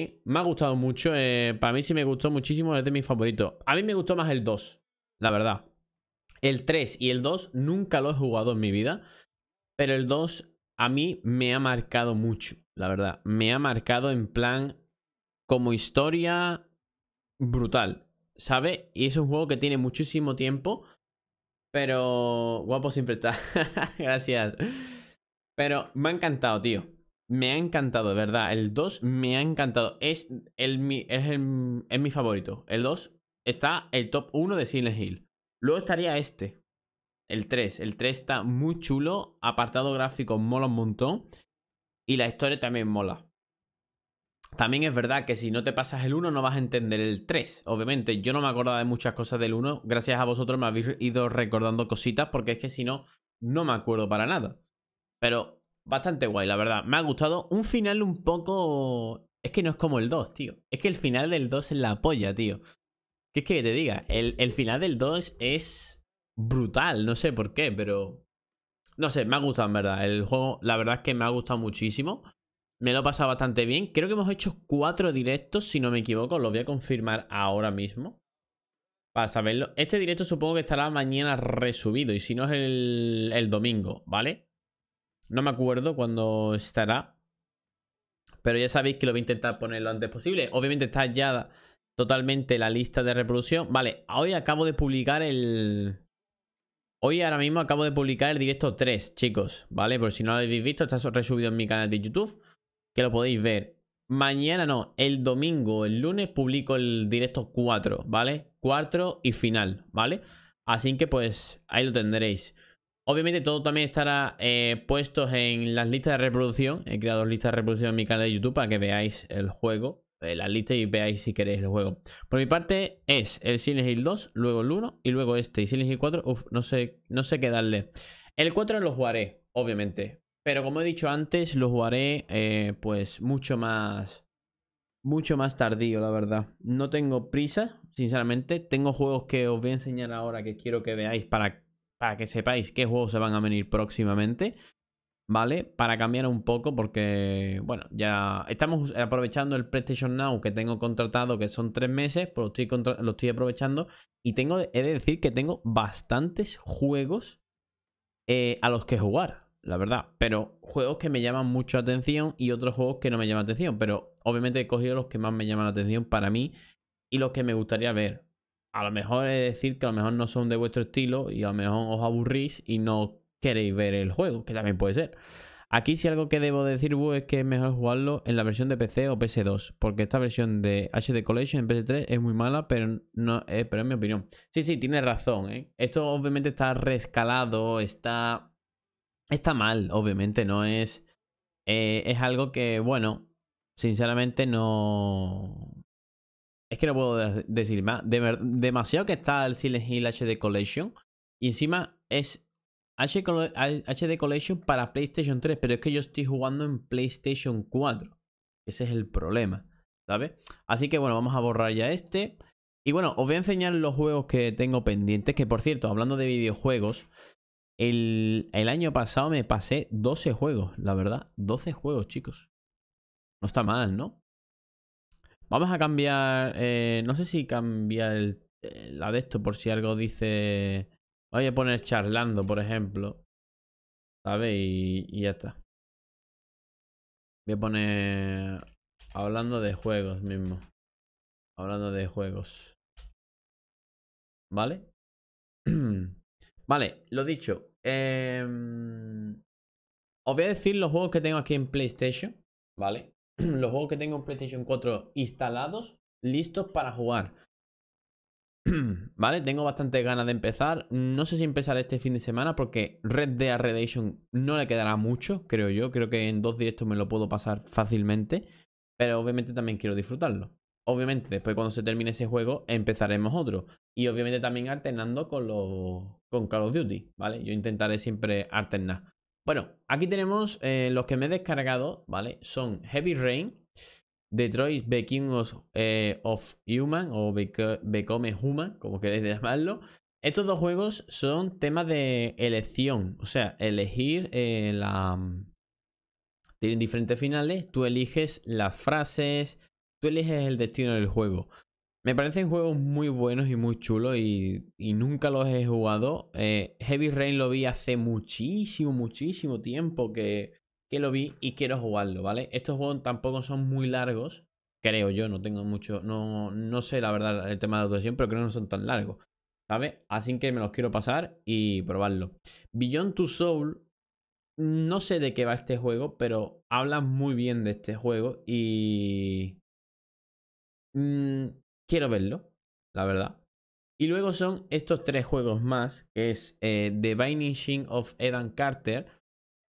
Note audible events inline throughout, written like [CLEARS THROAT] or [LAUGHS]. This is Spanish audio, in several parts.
Eh, me ha gustado mucho. Eh, para mí sí me gustó muchísimo. Es de mis favoritos. A mí me gustó más el 2, la verdad. El 3 y el 2 nunca lo he jugado en mi vida. Pero el 2 a mí me ha marcado mucho, la verdad. Me ha marcado en plan como historia brutal, ¿sabes? Y es un juego que tiene muchísimo tiempo. Pero guapo siempre está. [LAUGHS] Gracias. Pero me ha encantado, tío me ha encantado, de verdad. El 2 me ha encantado. Es, el, mi, es, mi favorito. El 2 está el top 1 de Silent Hill. Luego estaría este. El 3. El 3 está muy chulo. Apartado gráfico mola un montón. Y la historia también mola. También es verdad que si no te pasas el 1 no vas a entender el 3. Obviamente, yo no me acordaba de muchas cosas del 1. Gracias a vosotros me habéis ido recordando cositas porque es que si no, no me acuerdo para nada. Pero Bastante guay, la verdad. Me ha gustado. Un final un poco... Es que no es como el 2, tío. Es que el final del 2 es la polla, tío. ¿Qué es que te diga, el, final del 2 es brutal. No sé por qué, pero... No sé, me ha gustado, en verdad. El juego, la verdad es que me ha gustado muchísimo. Me lo he pasado bastante bien. Creo que hemos hecho cuatro directos, si no me equivoco. Lo voy a confirmar ahora mismo. Para saberlo. Este directo supongo que estará mañana resubido. Y si no es el, el domingo, ¿vale? No me acuerdo cuándo estará. Pero ya sabéis que lo voy a intentar poner lo antes posible. Obviamente está ya totalmente la lista de reproducción. Vale, hoy acabo de publicar el... Hoy ahora mismo acabo de publicar el directo 3, chicos. ¿Vale? Por si no lo habéis visto, está resubido en mi canal de YouTube. Que lo podéis ver. Mañana no, el domingo, el lunes publico el directo 4, ¿vale? 4 y final, ¿vale? Así que pues ahí lo tendréis. Obviamente todo también estará eh, puesto en las listas de reproducción. He creado listas de reproducción en mi canal de YouTube para que veáis el juego, eh, las listas y veáis si queréis el juego. Por mi parte es el Silent Hill 2, luego el 1 y luego este. Y Silent Hill 4, uff, no sé, no sé qué darle. El 4 lo jugaré, obviamente. Pero como he dicho antes, lo jugaré eh, pues mucho más... Mucho más tardío, la verdad. No tengo prisa, sinceramente. Tengo juegos que os voy a enseñar ahora que quiero que veáis para para que sepáis qué juegos se van a venir próximamente. ¿Vale? Para cambiar un poco, porque, bueno, ya estamos aprovechando el PlayStation Now que tengo contratado, que son tres meses, pues lo estoy, lo estoy aprovechando. Y tengo, he de decir que tengo bastantes juegos eh, a los que jugar, la verdad. Pero juegos que me llaman mucho atención y otros juegos que no me llaman atención. Pero obviamente he cogido los que más me llaman la atención para mí y los que me gustaría ver a lo mejor es decir que a lo mejor no son de vuestro estilo y a lo mejor os aburrís y no queréis ver el juego, que también puede ser. Aquí si algo que debo decir vos es que es mejor jugarlo en la versión de PC o PS2, porque esta versión de HD Collection en PS3 es muy mala, pero no eh, pero es mi opinión. Sí, sí, tiene razón. ¿eh? Esto obviamente está rescalado, está está mal, obviamente no es eh, es algo que bueno, sinceramente no es que no puedo decir más. demasiado que está el Silent Hill HD Collection. Y encima es HD Collection para PlayStation 3. Pero es que yo estoy jugando en PlayStation 4. Ese es el problema. ¿Sabes? Así que bueno, vamos a borrar ya este. Y bueno, os voy a enseñar los juegos que tengo pendientes. Que por cierto, hablando de videojuegos. El, el año pasado me pasé 12 juegos, la verdad. 12 juegos, chicos. No está mal, ¿no? Vamos a cambiar. Eh, no sé si Cambiar eh, la de esto por si algo dice. Voy a poner charlando, por ejemplo. ¿Sabes? Y, ya está. Voy a poner. Hablando de juegos mismo. Hablando de juegos. ¿Vale? [CLEARS THROAT] vale, lo dicho. Em, os voy a decir los juegos que tengo aquí en PlayStation. ¿Vale? [CLEARS THROAT] los juegos que tengo en PlayStation 4 instalados, listos para jugar. [CLEARS THROAT] vale, tengo bastante ganas de empezar. No sé si empezaré este fin de semana porque Red Dead Redemption no le quedará mucho, creo yo. Creo que en dos directos me lo puedo pasar fácilmente. Pero obviamente también quiero disfrutarlo. Obviamente, después cuando se termine ese juego, empezaremos otro. Y obviamente también alternando con, los, con Call of Duty, ¿vale? Yo intentaré siempre alternar. Bueno, aquí tenemos eh, los que me he descargado, ¿vale? Son Heavy Rain, Detroit Become eh, Human o Become Human, como queréis llamarlo. Estos dos juegos son temas de elección, o sea, elegir eh, la... Mm, tienen diferentes finales, tú eliges las frases, tú eliges el destino del juego. Me parecen juegos muy buenos y muy chulos y, y nunca los he jugado. Eh, Heavy Rain lo vi hace muchísimo, muchísimo tiempo que, que lo vi y quiero jugarlo, ¿vale? Estos juegos tampoco son muy largos, creo yo, no tengo mucho, no, no sé la verdad el tema de la duración, pero creo que no son tan largos, ¿sabes? Así que me los quiero pasar y probarlo. Beyond to Soul, no sé de qué va este juego, pero hablan muy bien de este juego y... Mm, Quiero verlo, la verdad. Y luego son estos tres juegos más, que es eh, The Vanishing of Edan Carter,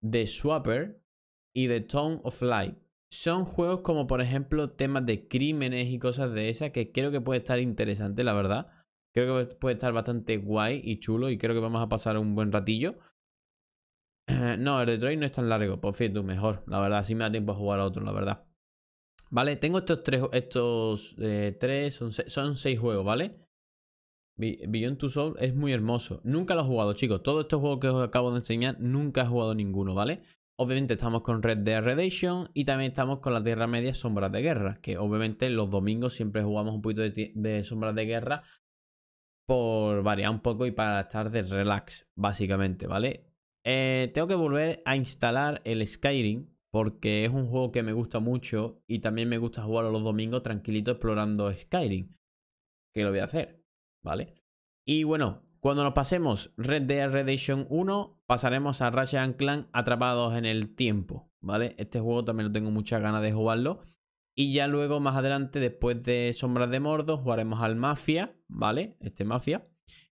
The Swapper y The Tone of Light. Son juegos como por ejemplo temas de crímenes y cosas de esas que creo que puede estar interesante, la verdad. Creo que puede estar bastante guay y chulo y creo que vamos a pasar un buen ratillo. [CLEARS THROAT] no, el Detroit no es tan largo, por fin, tú mejor. La verdad, Así me da tiempo a jugar a otro, la verdad. ¿Vale? Tengo estos tres, estos eh, tres, son, seis juegos, ¿vale? Beyond Two soul es muy hermoso. Nunca lo he jugado, chicos. Todos estos juegos que os acabo de enseñar, nunca he jugado ninguno, ¿vale? Obviamente estamos con Red Dead Redemption y también estamos con la Tierra Media Sombras de Guerra, que obviamente los domingos siempre jugamos un poquito de, Sombras de Guerra por variar un poco y para estar de relax, básicamente, ¿vale? Eh, tengo que volver a instalar el Skyrim, porque es un juego que me gusta mucho y también me gusta jugar los domingos tranquilito explorando Skyrim, que lo voy a hacer, ¿vale? Y bueno, cuando nos pasemos Red Dead Redemption 1, pasaremos a Ratchet Clan Atrapados en el Tiempo, ¿vale? Este juego también lo tengo muchas ganas de jugarlo. Y ya luego, más adelante, después de Sombras de Mordo, jugaremos al Mafia, ¿vale? Este Mafia.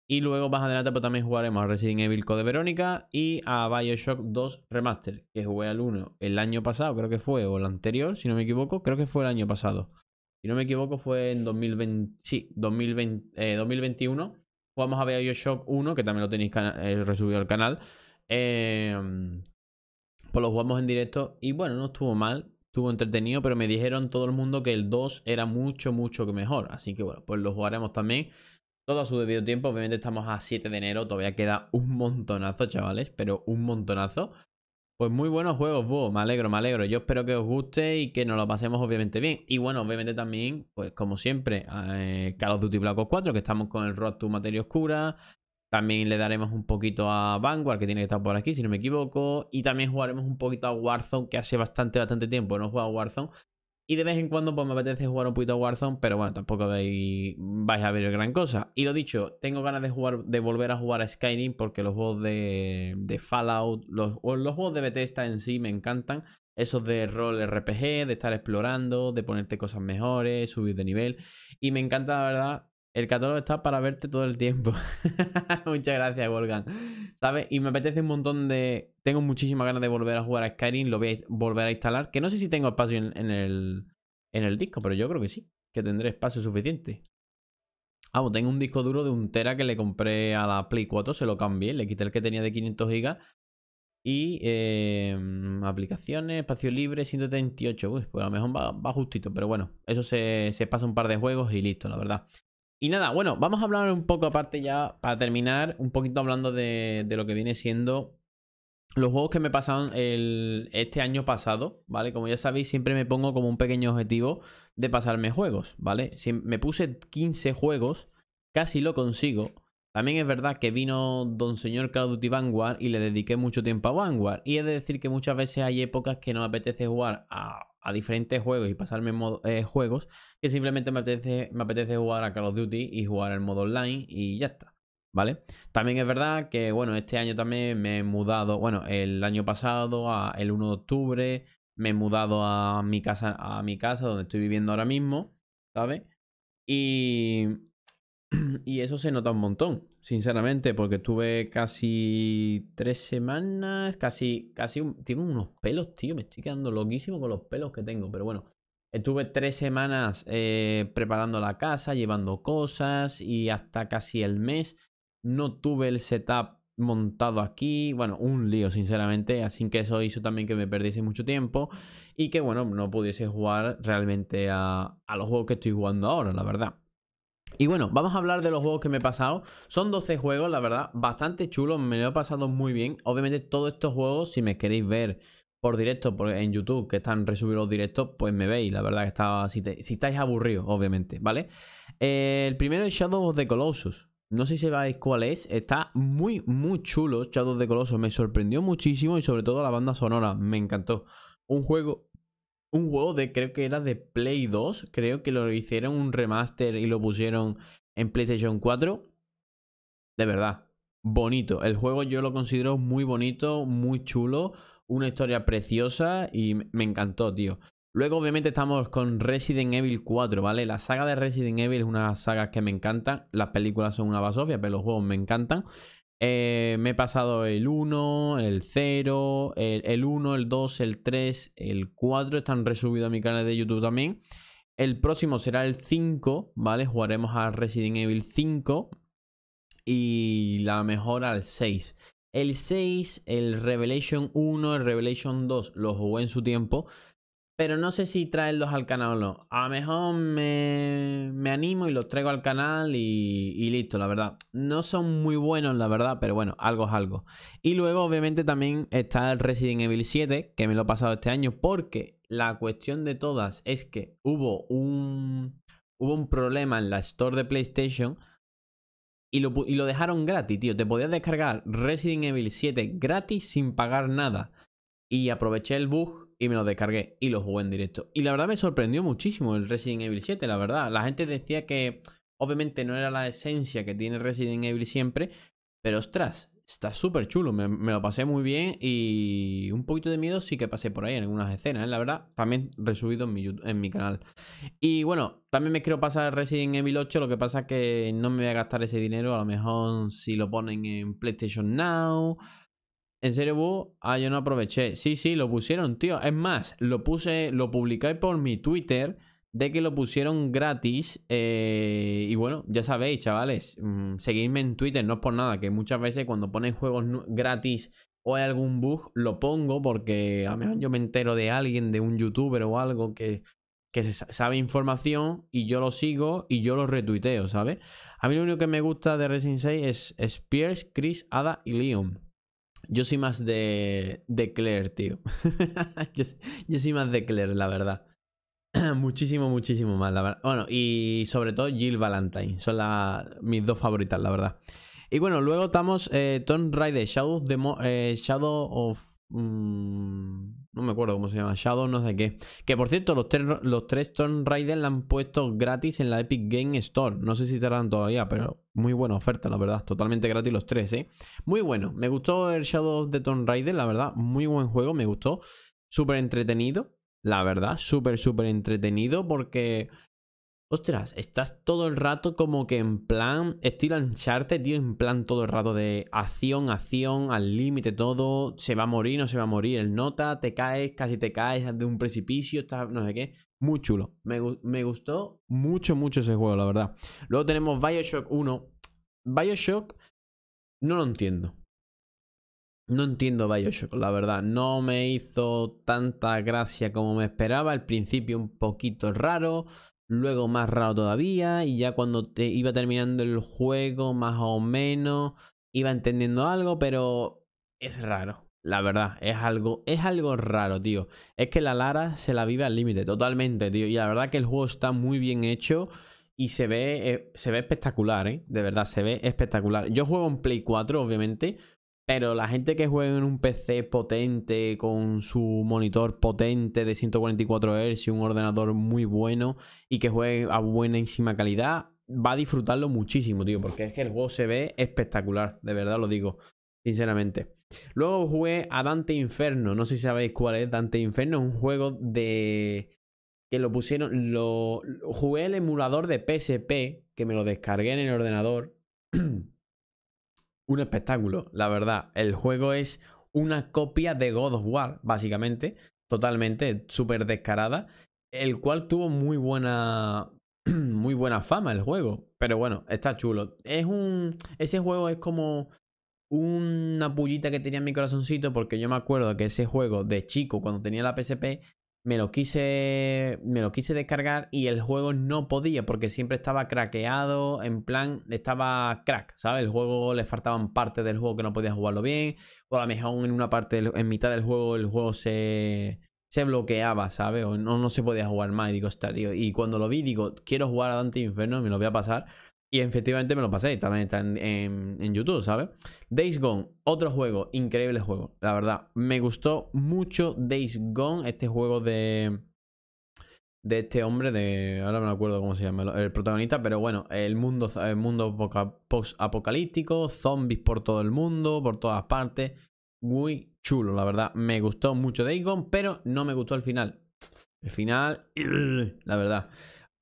Y luego más adelante pues, también jugaremos a Resident Evil Code Verónica y a Bioshock 2 Remaster, que jugué al 1 el año pasado, creo que fue, o el anterior, si no me equivoco, creo que fue el año pasado. Si no me equivoco fue en 2020, sí, 2020, 2021. Eh, jugamos a Bioshock 1, que también lo tenéis eh, resubido al canal. Em, pues lo jugamos en directo y bueno, no estuvo mal, estuvo entretenido, pero me dijeron todo el mundo que el 2 era mucho, mucho mejor. Así que bueno, pues lo jugaremos también todo a su debido tiempo. Obviamente estamos a 7 de enero, todavía queda un montonazo, chavales, pero un montonazo. Pues muy buenos juegos, me alegro, me alegro. Yo espero que os guste y que nos lo pasemos obviamente bien. Y bueno, obviamente también, pues como siempre, eh, Call of Duty Black Ops 4, que estamos con el Road to Materia Oscura. También le daremos un poquito a Vanguard, que tiene que estar por aquí, si no me equivoco. Y también jugaremos un poquito a Warzone, que hace bastante, bastante tiempo no juego Warzone. Y de vez en cuando pues me apetece jugar un poquito a Warzone, pero bueno, tampoco vais, a ver gran cosa. Y lo dicho, tengo ganas de jugar, de volver a jugar a Skyrim porque los juegos de, de Fallout, los, los juegos de Bethesda en sí me encantan. Esos de rol RPG, de estar explorando, de ponerte cosas mejores, subir de nivel. Y me encanta, la verdad, el catálogo está para verte todo el tiempo. [LAUGHS] Muchas gracias, Volgan. ¿Sabes? Y me apetece un montón de... Tengo muchísimas ganas de volver a jugar a Skyrim. Lo voy a volver a instalar. Que no sé si tengo espacio en, el, en el disco, pero yo creo que sí. Que tendré espacio suficiente. ah, tengo un disco duro de un tera que le compré a la Play 4. Se lo cambié. Le quité el que tenía de 500 GB. Y em, aplicaciones, espacio libre, 138. Uy, pues a lo mejor va, justito. Pero bueno, eso se, se pasa un par de juegos y listo, la verdad. Y nada, bueno, vamos a hablar un poco aparte ya, para terminar, un poquito hablando de, lo que viene siendo los juegos que me pasaron el, este año pasado, ¿vale? Como ya sabéis, siempre me pongo como un pequeño objetivo de pasarme juegos, ¿vale? Si me puse 15 juegos, casi lo consigo. También es verdad que vino Don Señor Call of Duty Vanguard y le dediqué mucho tiempo a Vanguard. Y he de decir que muchas veces hay épocas que no me apetece jugar a a diferentes juegos y pasarme eh, juegos que simplemente me apetece, me apetece jugar a Call of Duty y jugar el modo online y ya está. ¿Vale? También es verdad que, bueno, este año también me he mudado, bueno, el año pasado, a el 1 de octubre, me he mudado a mi casa, a mi casa donde estoy viviendo ahora mismo, ¿sabes? Y, [CLEARS THROAT] y eso se nota un montón sinceramente, porque estuve casi tres semanas, casi, casi, tengo unos pelos, tío, me estoy quedando loquísimo con los pelos que tengo, pero bueno, estuve tres semanas eh, preparando la casa, llevando cosas y hasta casi el mes no tuve el setup montado aquí, bueno, un lío sinceramente, así que eso hizo también que me perdiese mucho tiempo y que bueno, no pudiese jugar realmente a, a los juegos que estoy jugando ahora, la verdad. Y bueno, vamos a hablar de los juegos que me he pasado. Son 12 juegos, la verdad, bastante chulos, me lo he pasado muy bien. Obviamente todos estos juegos, si me queréis ver por directo en YouTube, que están resubidos directos, pues me veis, la verdad que estaba si, estáis aburridos, obviamente, ¿vale? Eh, el primero es Shadow of the Colossus. No sé si sabéis cuál es, está muy, muy chulo Shadow of the Colossus. Me sorprendió muchísimo y sobre todo la banda sonora, me encantó. Un juego un juego de creo que era de Play 2, creo que lo hicieron un remaster y lo pusieron en PlayStation 4. De verdad, bonito. El juego yo lo considero muy bonito, muy chulo, una historia preciosa y me encantó, tío. Luego obviamente estamos con Resident Evil 4, ¿vale? La saga de Resident Evil es una saga que me encantan. Las películas son una basofia, pero los juegos me encantan. Eh, me he pasado el 1, el 0, el, 1, el 2, el 3, el 4. Están resubidos a mi canal de YouTube también. El próximo será el 5, ¿vale? Jugaremos a Resident Evil 5. Y la mejora al 6. El 6, el Revelation 1, el Revelation 2, lo jugué en su tiempo. Pero no sé si traerlos al canal o no. A lo mejor me, animo y los traigo al canal y, listo, la verdad. No son muy buenos, la verdad, pero bueno, algo es algo. Y luego, obviamente, también está el Resident Evil 7, que me lo he pasado este año, porque la cuestión de todas es que hubo un, hubo un problema en la store de PlayStation y lo, y lo dejaron gratis, tío. Te podías descargar Resident Evil 7 gratis sin pagar nada. Y aproveché el bug y me lo descargué y lo jugué en directo. Y la verdad me sorprendió muchísimo el Resident Evil 7, la verdad. La gente decía que obviamente no era la esencia que tiene Resident Evil siempre, pero ostras, está súper chulo. Me, lo pasé muy bien y un poquito de miedo sí que pasé por ahí en algunas escenas, ¿eh? la verdad. También resubido en mi, en mi canal. Y bueno, también me quiero pasar Resident Evil 8. Lo que pasa es que no me voy a gastar ese dinero. A lo mejor si lo ponen en PlayStation Now ¿En serio, Bu? Ah, yo no aproveché. Sí, sí, lo pusieron, tío. Es más, lo puse, lo publiqué por mi Twitter de que lo pusieron gratis. Eh, y bueno, ya sabéis, chavales, mm, seguidme en Twitter, no es por nada, que muchas veces cuando ponen juegos gratis o hay algún bug, lo pongo porque a lo yo me entero de alguien, de un youtuber o algo que, que sabe información y yo lo sigo y yo lo retuiteo, ¿sabes? A mí lo único que me gusta de Resident 6 es Spears, Chris, Ada y Leon. Yo soy más de, de Claire, tío. [LAUGHS] yo, soy más de Claire, la verdad. [CLEARS THROAT] muchísimo, muchísimo más, la verdad. Bueno, y sobre todo Jill Valentine. Son mis dos favoritas, la verdad. Y bueno, luego estamos eh, Tomb Raider Shadow of Mm, no me acuerdo cómo se llama. Shadow, no sé qué. Que por cierto, los tres, los tres Tomb Raider la han puesto gratis en la Epic Game Store. No sé si estarán todavía, pero muy buena oferta, la verdad. Totalmente gratis los tres, ¿eh? Muy bueno. Me gustó el Shadow de Tomb Raider, la verdad. Muy buen juego, me gustó. Súper entretenido. La verdad, súper, súper entretenido porque Ostras, estás todo el rato como que en plan, estilo Uncharted, tío, en plan todo el rato de acción, acción, al límite todo, se va a morir, no se va a morir, el nota, te caes, casi te caes de un precipicio, estás, no sé qué, muy chulo. Me, me gustó mucho, mucho ese juego, la verdad. Luego tenemos Bioshock 1. Bioshock, no lo entiendo. No entiendo Bioshock, la verdad. No me hizo tanta gracia como me esperaba. Al principio un poquito raro luego más raro todavía, y ya cuando te iba terminando el juego, más o menos, iba entendiendo algo, pero es raro. La verdad, es algo, es algo raro, tío. Es que la Lara se la vive al límite, totalmente, tío. Y la verdad que el juego está muy bien hecho y se ve, eh, se ve espectacular, ¿eh? De verdad, se ve espectacular. Yo juego en Play 4, obviamente, pero la gente que juega en un PC potente, con su monitor potente de 144 Hz y un ordenador muy bueno y que juegue a buenísima calidad, va a disfrutarlo muchísimo, tío, porque es que el juego se ve espectacular, de verdad lo digo, sinceramente. Luego jugué a Dante Inferno, no sé si sabéis cuál es Dante Inferno, un juego de... que lo pusieron, lo... Jugué el emulador de PSP, que me lo descargué en el ordenador. [CLEARS THROAT] un espectáculo, la verdad. El juego es una copia de God of War, básicamente, totalmente, súper descarada, el cual tuvo muy buena, [CLEARS THROAT] muy buena fama el juego, pero bueno, está chulo. Es un, ese juego es como una pullita que tenía en mi corazoncito porque yo me acuerdo que ese juego de chico, cuando tenía la PSP, me lo quise me lo quise descargar y el juego no podía porque siempre estaba craqueado, en plan estaba crack, ¿sabes? El juego le faltaban partes del juego que no podía jugarlo bien, o a lo mejor en una parte en mitad del juego el juego se se bloqueaba, ¿sabes? O no, no se podía jugar más. Y digo, está, tío. Y cuando lo vi, digo, quiero jugar a Dante Inferno me lo voy a pasar. Y efectivamente me lo pasé. También está en, YouTube, ¿sabes? Days Gone, otro juego, increíble juego. La verdad, me gustó mucho Days Gone, este juego de. De este hombre, de. Ahora no me acuerdo cómo se llama el protagonista, pero bueno, el mundo, el mundo post-apocalíptico, zombies por todo el mundo, por todas partes. Muy chulo, la verdad. Me gustó mucho Days Gone, pero no me gustó el final. El final, [SNIFFS] la verdad.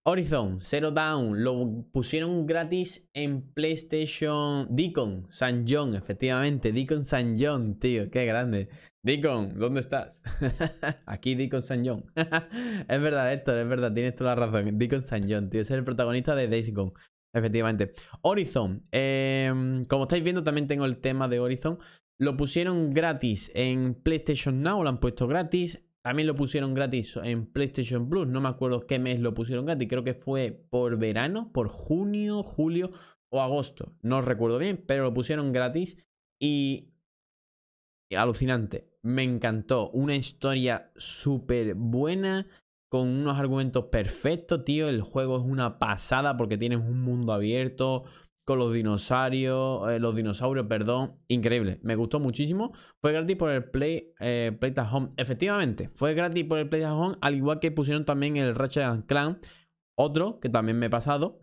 Horizon, Zero Down, lo pusieron gratis en PlayStation. Deacon, San John, efectivamente. Deacon San John, tío, qué grande. Deacon, ¿dónde estás? [LAUGHS] Aquí Deacon San John. [LAUGHS] es verdad, Héctor, es verdad, tienes toda la razón. Deacon San John, tío, es el protagonista de Days Gone. Efectivamente. Horizon, em, como estáis viendo, también tengo el tema de Horizon. Lo pusieron gratis en PlayStation Now, lo han puesto gratis. También lo pusieron gratis en PlayStation Plus. No me acuerdo qué mes lo pusieron gratis. Creo que fue por verano, por junio, julio o agosto. No recuerdo bien, pero lo pusieron gratis. Y alucinante. Me encantó. Una historia súper buena. Con unos argumentos perfectos, tío. El juego es una pasada porque tienes un mundo abierto con los dinosaurios, eh, los dinosaurios, perdón, increíble, me gustó muchísimo, fue gratis por el Play, eh, Play Home, efectivamente, fue gratis por el Play Home, al igual que pusieron también el Ratchet Clan, otro que también me he pasado,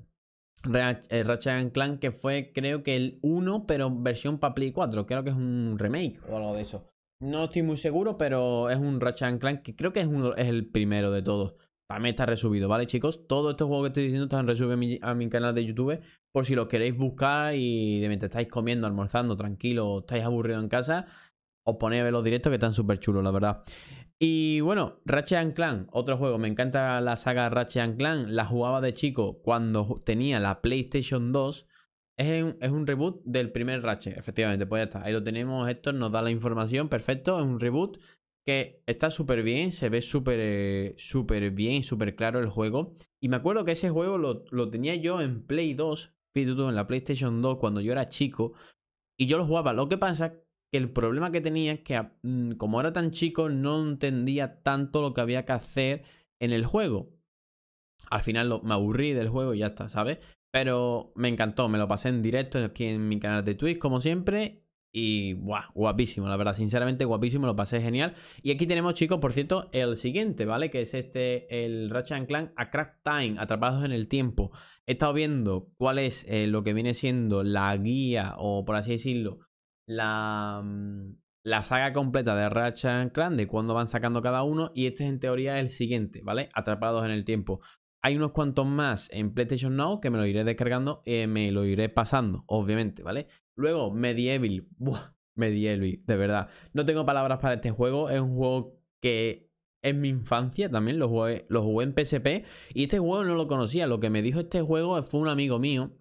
el Ratchet Clan que fue creo que el 1, pero versión para Play 4, creo que es un remake o algo de eso. No estoy muy seguro, pero es un Ratchet Clan que creo que es, uno, es el primero de todos. También está resubido, ¿vale, chicos? Todos estos juegos que estoy diciendo están resubidos a mi canal de YouTube por si lo queréis buscar y de mientras estáis comiendo, almorzando, tranquilo, estáis aburrido en casa, os ponéis a ver los directos que están súper chulos, la verdad. Y bueno, Ratchet Clan, otro juego. Me encanta la saga Ratchet Clan. La jugaba de chico cuando tenía la PlayStation 2. Es un, reboot del primer Ratchet, efectivamente. Pues ya está. Ahí lo tenemos. Esto nos da la información. Perfecto. Es un reboot que está súper bien. Se ve súper eh, súper bien, súper claro el juego. Y me acuerdo que ese juego lo, lo tenía yo en Play 2 en la PlayStation 2 cuando yo era chico y yo lo jugaba. Lo que pasa que el problema que tenía es que ah, mm, como era tan chico no entendía tanto lo que había que hacer en el juego. Al final lo, me aburrí del juego y ya está, ¿sabes? Pero me encantó, me lo pasé en directo aquí en mi canal de Twitch como siempre y guapísimo, la verdad, sinceramente guapísimo, lo pasé genial. Y aquí tenemos, chicos, por cierto, el siguiente, ¿vale? Que es este, el Ratchet clan A Crack Time, Atrapados en el Tiempo. He estado viendo cuál es eh, lo que viene siendo la guía, o por así decirlo, la, mm, la saga completa de Ratchet clan de cuándo van sacando cada uno. Y este es en teoría el siguiente, ¿vale? Atrapados en el Tiempo. Hay unos cuantos más en PlayStation Now que me lo iré descargando y eh, me lo iré pasando, obviamente, ¿vale? Luego, Medieval. Buah, Medieval, de verdad. No tengo palabras para este juego. Es un juego que en mi infancia también lo jugué, lo jugué en PSP. Y este juego no lo conocía. Lo que me dijo este juego fue un amigo mío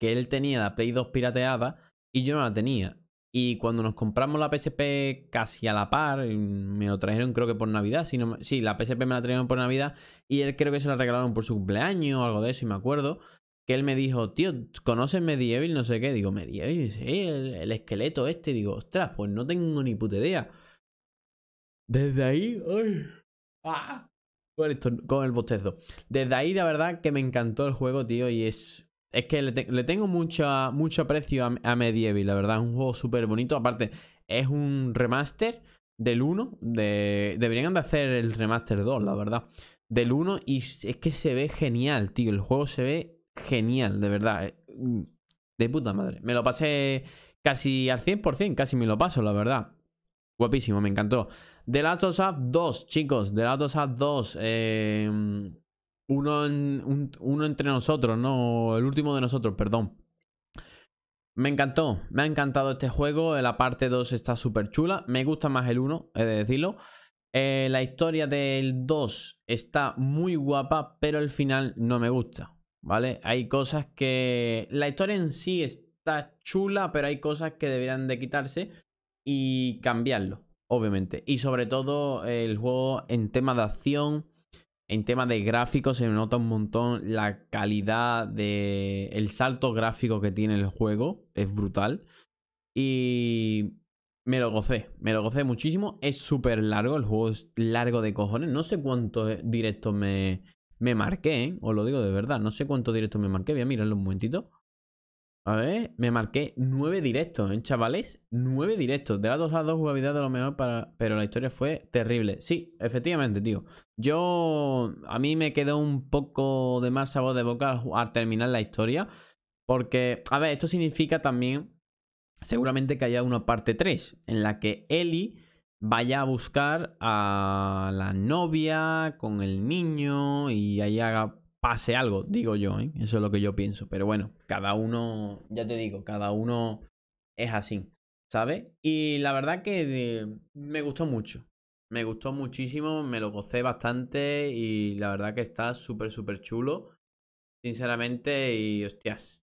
que él tenía la Play 2 pirateada y yo no la tenía. Y cuando nos compramos la PSP casi a la par, me lo trajeron creo que por Navidad. sí, la PSP me la trajeron por Navidad y él creo que se la regalaron por su cumpleaños o algo de eso, y me acuerdo. Que él me dijo, tío, ¿conoces Medieval? No sé qué. Digo, Medieval. Eh, el, esqueleto este. Digo, ostras, pues no tengo ni puta idea. Desde ahí, ay, ah, con, el bostezo. Desde ahí, la verdad que me encantó el juego, tío, y es es que le, tengo mucha, mucho aprecio a, Medieval, la verdad. Es un juego súper bonito. Aparte, es un remaster del 1. De... Deberían de hacer el remaster 2, la verdad. Del 1 y es que se ve genial, tío. El juego se ve genial, de verdad. Eh, de puta madre. Me lo pasé casi al 100%, casi me lo paso, la verdad. Guapísimo, me encantó. The Last of Us 2, chicos. The Last of Us 2. Eh uno, uno entre nosotros, no, el último de nosotros, perdón. Me encantó, me ha encantado este juego, la parte 2 está súper chula, me gusta más el 1, he de decirlo. Eh, la historia del 2 está muy guapa, pero el final no me gusta, ¿vale? Hay cosas que... La historia en sí está chula, pero hay cosas que deberían de quitarse y cambiarlo, obviamente. Y sobre todo el juego en tema de acción en tema de gráficos se nota un montón la calidad de el salto gráfico que tiene el juego, es brutal. Y me lo gocé, me lo gocé muchísimo. Es súper largo, el juego es largo de cojones. No sé cuántos eh, directos me, marqué, ¿eh? os lo digo de verdad, no sé cuántos directos me marqué. Voy a mirarlo un momentito. A ver, me marqué nueve directos, ¿eh, chavales? Nueve directos. De las dos a dos, jugabilidad de lo menor, para... pero la historia fue terrible. Sí, efectivamente, tío. Yo... A mí me quedó un poco de más sabor de boca al, terminar la historia. Porque, a ver, esto significa también... Seguramente que haya una parte 3 en la que Ellie vaya a buscar a la novia con el niño y ahí haga pase algo, digo yo, ¿eh? eso es lo que yo pienso. Pero bueno, cada uno, ya te digo, cada uno es así, ¿sabes? Y la verdad que me gustó mucho, me gustó muchísimo, me lo gocé bastante y la verdad que está súper, súper chulo, sinceramente, y hostias.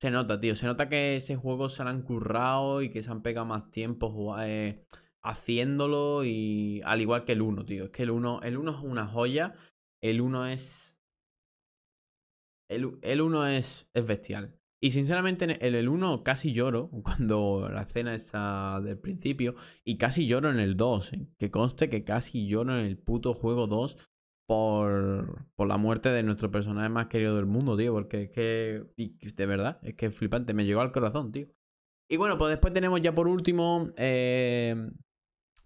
Se nota, tío, se nota que ese juego se lo han currado y que se han pegado más tiempo eh, haciéndolo y al igual que el 1, tío. Es que el uno el 1 es una joya, el 1 es el, 1 es, bestial. Y sinceramente, en el 1 casi lloro [LAUGHS] cuando la escena está del principio. Y casi lloro en el 2. Eh, que conste que casi lloro en el puto juego 2 por, la muerte de nuestro personaje más querido del mundo, tío. Porque es que, de verdad, es que es flipante. Me llegó al corazón, tío. Y bueno, pues después tenemos ya por último. Eh,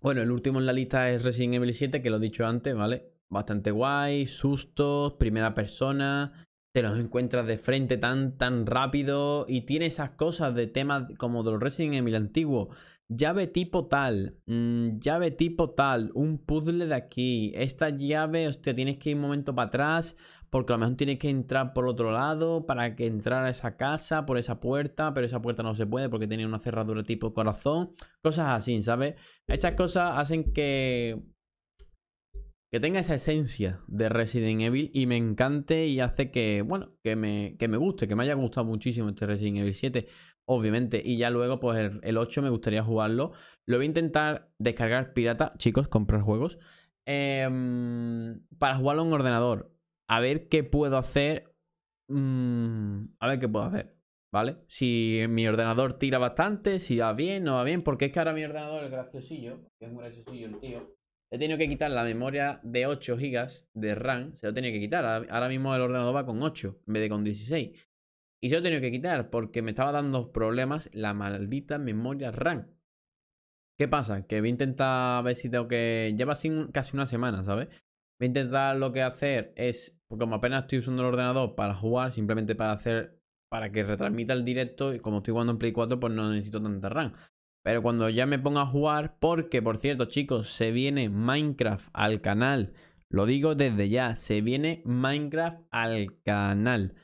bueno, el último en la lista es Resident Evil 7, que lo he dicho antes, ¿vale? Bastante guay, sustos, primera persona te los encuentras de frente tan, tan rápido y tiene esas cosas de temas como de los Resident Evil antiguo. Llave tipo tal, mm, llave tipo tal, un puzzle de aquí, esta llave, hostia, tienes que ir un momento para atrás porque a lo mejor tienes que entrar por otro lado para que entrar a esa casa, por esa puerta, pero esa puerta no se puede porque tiene una cerradura tipo corazón, cosas así, ¿sabes? Estas cosas hacen que que tenga esa esencia de Resident Evil y me encante y hace que, bueno, que me, que me guste, que me haya gustado muchísimo este Resident Evil 7, obviamente. Y ya luego, pues el, 8 me gustaría jugarlo. Lo voy a intentar descargar pirata, chicos, comprar juegos, em, para jugarlo en ordenador. A ver qué puedo hacer. Mm, a ver qué puedo hacer. ¿Vale? Si mi ordenador tira bastante, si va bien, no va bien, porque es que ahora mi ordenador es graciosillo, es un graciosillo el tío. He tenido que quitar la memoria de 8 GB de RAM. Se lo tenía que quitar. Ahora mismo el ordenador va con 8 en vez de con 16. Y se lo he que quitar porque me estaba dando problemas la maldita memoria RAM. ¿Qué pasa? Que voy a intentar ver si tengo que... Lleva casi una semana, ¿sabes? Voy a intentar lo que hacer es... Porque como apenas estoy usando el ordenador para jugar, simplemente para hacer... Para que retransmita el directo. Y como estoy jugando en Play 4, pues no necesito tanta RAM. Pero cuando ya me ponga a jugar, porque por cierto chicos, se viene Minecraft al canal. Lo digo desde ya, se viene Minecraft al canal.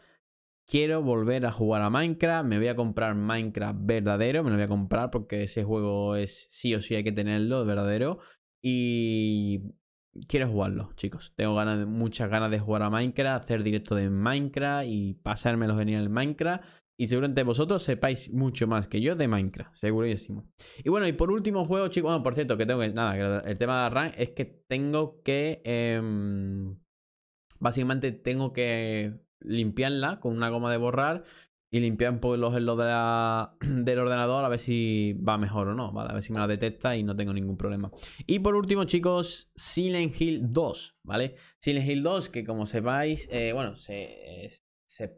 Quiero volver a jugar a Minecraft, me voy a comprar Minecraft verdadero, me lo voy a comprar porque ese juego es sí o sí hay que tenerlo verdadero. Y quiero jugarlo, chicos. Tengo ganas, muchas ganas de jugar a Minecraft, hacer directo de Minecraft y pasármelo genial el Minecraft. Y seguramente vosotros sepáis mucho más que yo de Minecraft, segurísimo. Y bueno, y por último juego, chicos. Bueno, por cierto, que tengo que. Nada, el tema de la RAM es que tengo que. Em, básicamente tengo que limpiarla con una goma de borrar y limpiar un poco los de la, [CLEARS THROAT] del ordenador a ver si va mejor o no, ¿vale? A ver si me la detecta y no tengo ningún problema. Y por último, chicos, Silent Hill 2, ¿vale? Silent Hill 2, que como sepáis, eh, bueno, se, eh, se,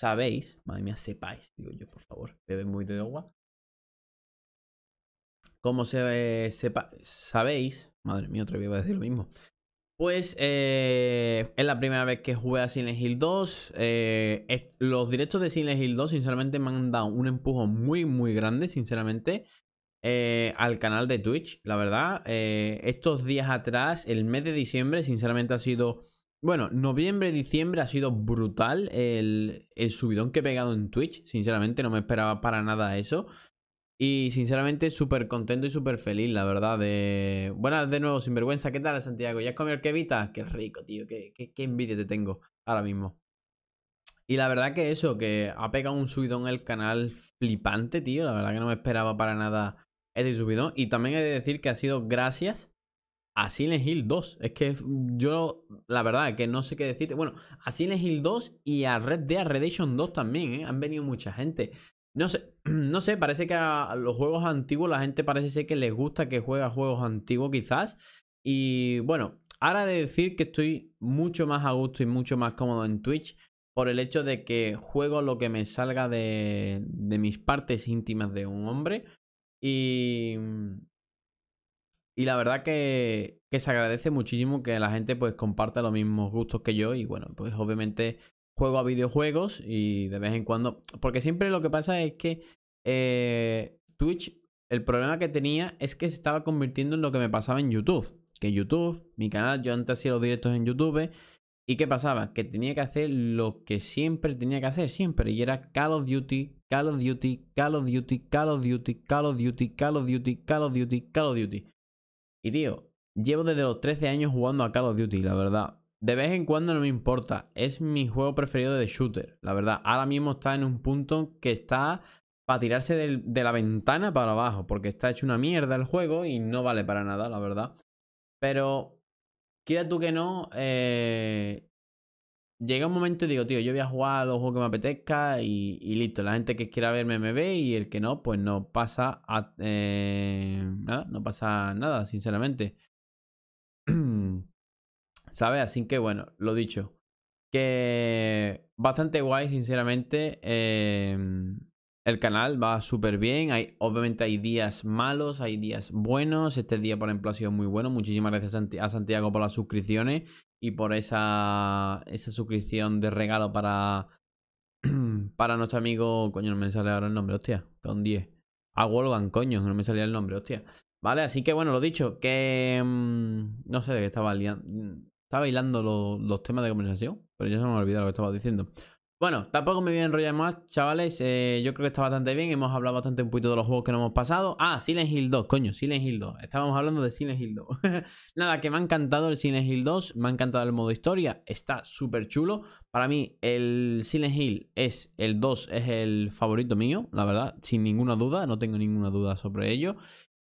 sabéis, madre mía, sepáis, digo yo, por favor, bebe muy de agua. Como se, eh, sabéis, madre mía, otra vez iba a decir lo mismo. Pues eh, es la primera vez que jugué a Silent Hill 2. Eh, los directos de Silent Hill 2, sinceramente, me han dado un empujo muy, muy grande, sinceramente, al canal de Twitch, la verdad. estos días atrás, el mes de diciembre, sinceramente, ha sido bueno, noviembre, diciembre ha sido brutal el, subidón que he pegado en Twitch. Sinceramente, no me esperaba para nada eso. Y sinceramente, súper contento y súper feliz, la verdad. De... Buenas de nuevo, sinvergüenza. ¿Qué tal, Santiago? ¿Ya has comido quevita? Qué rico, tío. Qué, qué, envidia te tengo ahora mismo. Y la verdad que eso, que ha pegado un subidón el canal flipante, tío. La verdad que no me esperaba para nada ese subidón. Y también he de decir que ha sido gracias a Silent Hill 2. Es que yo, la verdad, que no sé qué decirte. Bueno, a Silent Hill 2 y a Red Dead Redemption 2 también, ¿eh? Han venido mucha gente. No sé, [CLEARS THROAT] no sé, parece que a los juegos antiguos la gente parece ser que les gusta que juega juegos antiguos quizás. Y bueno, ahora de decir que estoy mucho más a gusto y mucho más cómodo en Twitch por el hecho de que juego lo que me salga de mis partes íntimas de un hombre. Y, y la verdad que, se agradece muchísimo que la gente pues comparta los mismos gustos que yo. Y bueno, pues obviamente juego a videojuegos y de vez en cuando. Porque siempre lo que pasa es que eh, Twitch, el problema que tenía es que se estaba convirtiendo en lo que me pasaba en YouTube. Que YouTube, mi canal, yo antes hacía los directos en YouTube. ¿Y qué pasaba? Que tenía que hacer lo que siempre tenía que hacer, siempre. Y era Call of Duty, Call of Duty, Call of Duty, Call of Duty, Call of Duty, Call of Duty, Call of Duty, Call of Duty. Call of Duty. Y tío, llevo desde los 13 años jugando a Call of Duty, la verdad. De vez en cuando no me importa. Es mi juego preferido de shooter, la verdad. Ahora mismo está en un punto que está para tirarse de la ventana para abajo, porque está hecho una mierda el juego y no vale para nada, la verdad. Pero, quiera tú que no, eh, llega un momento y digo, tío, yo voy a jugar a los juegos que me apetezca y, listo. La gente que quiera verme me ve y el que no, pues no pasa eh, nada, no pasa nada, sinceramente. [CLEARS THROAT] ¿Sabes? Así que bueno, lo dicho. Que bastante guay, sinceramente. Em, el canal va súper bien. Hay, obviamente hay días malos, hay días buenos. Este día, por ejemplo, ha sido muy bueno. Muchísimas gracias a Santiago por las suscripciones y por esa, suscripción de regalo para, [CLEARS THROAT] para nuestro amigo. Coño, no me sale ahora el nombre, hostia. Con 10. A Wolgan, coño, no me salía el nombre, hostia. Vale, así que bueno, lo dicho, que. Mm, no sé de qué estaba liando. Estaba bailando los temas de conversación, pero ya se me ha olvidado lo que estaba diciendo. Bueno, tampoco me voy a enrollar más, chavales. Eh, yo creo que está bastante bien. Hemos hablado bastante un poquito de los juegos que nos hemos pasado. Ah, Silent Hill 2, coño, Silent Hill 2. Estábamos hablando de Silent Hill 2. [LAUGHS] Nada, que me ha encantado el Silent Hill 2. Me ha encantado el modo historia. Está súper chulo. Para mí, el Silent Hill es el 2, es el favorito mío, la verdad, sin ninguna duda. No tengo ninguna duda sobre ello.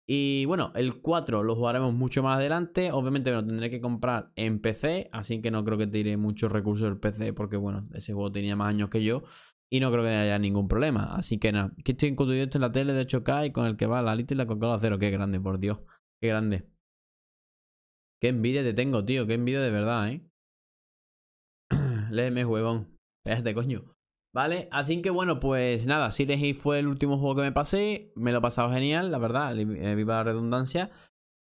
Y bueno, el 4 lo jugaremos mucho más adelante. Obviamente me lo tendré que comprar en PC, así que no creo que tire muchos recursos del PC, porque bueno, ese juego tenía más años que yo. Y no creo que haya ningún problema. Así que nada, que estoy incluido esto en la tele de 8K y con el que va la lista y la Coca-Cola cero. Qué grande, por Dios. Qué grande. Qué envidia te tengo, tío. Qué envidia de verdad, ¿eh? [CLEARS THROAT] Léeme, huevón. Espérate, coño. ¿Vale? Así que bueno, pues nada, Si Hill fue el último juego que me pasé. Me lo he pasado genial, la verdad, eh, viva la redundancia.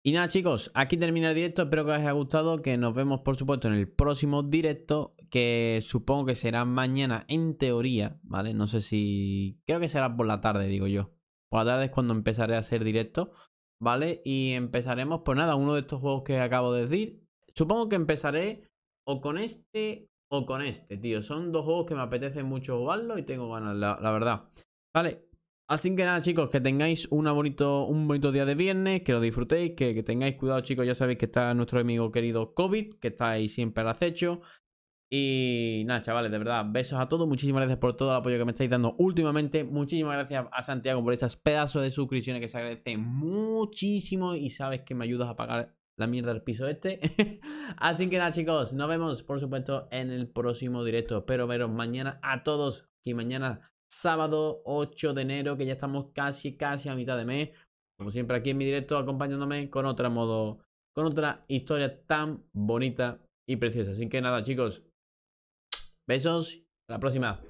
Y nada chicos, aquí termina el directo, espero que os haya gustado, que nos vemos por supuesto en el próximo directo, que supongo que será mañana en teoría, ¿vale? No sé si... creo que será por la tarde, digo yo. Por la tarde es cuando empezaré a hacer directo, ¿vale? Y empezaremos, pues nada, uno de estos juegos que acabo de decir. Supongo que empezaré o con este o con este, tío. Son dos juegos que me apetece mucho jugarlo y tengo ganas, la, verdad. Vale. Así que nada, chicos, que tengáis bonito, un bonito día de viernes, que lo disfrutéis, que, tengáis cuidado, chicos. Ya sabéis que está nuestro amigo querido COVID, que está ahí siempre al acecho. Y nada, chavales, de verdad, besos a todos. Muchísimas gracias por todo el apoyo que me estáis dando últimamente. Muchísimas gracias a Santiago por esas pedazos de suscripciones que se agradecen muchísimo y sabes que me ayudas a pagar la mierda del piso este. [LAUGHS] Así que nada, chicos, nos vemos, por supuesto, en el próximo directo. Espero veros mañana a todos. Y mañana, sábado 8 de enero, que ya estamos casi, casi a mitad de mes. Como siempre, aquí en mi directo, acompañándome con otra modo, con otra historia tan bonita y preciosa. Así que nada, chicos, besos. Hasta la próxima.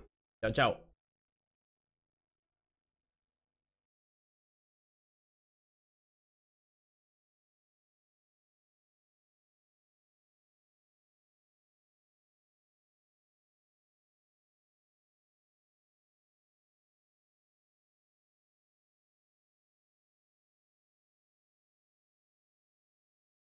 Chao, chao.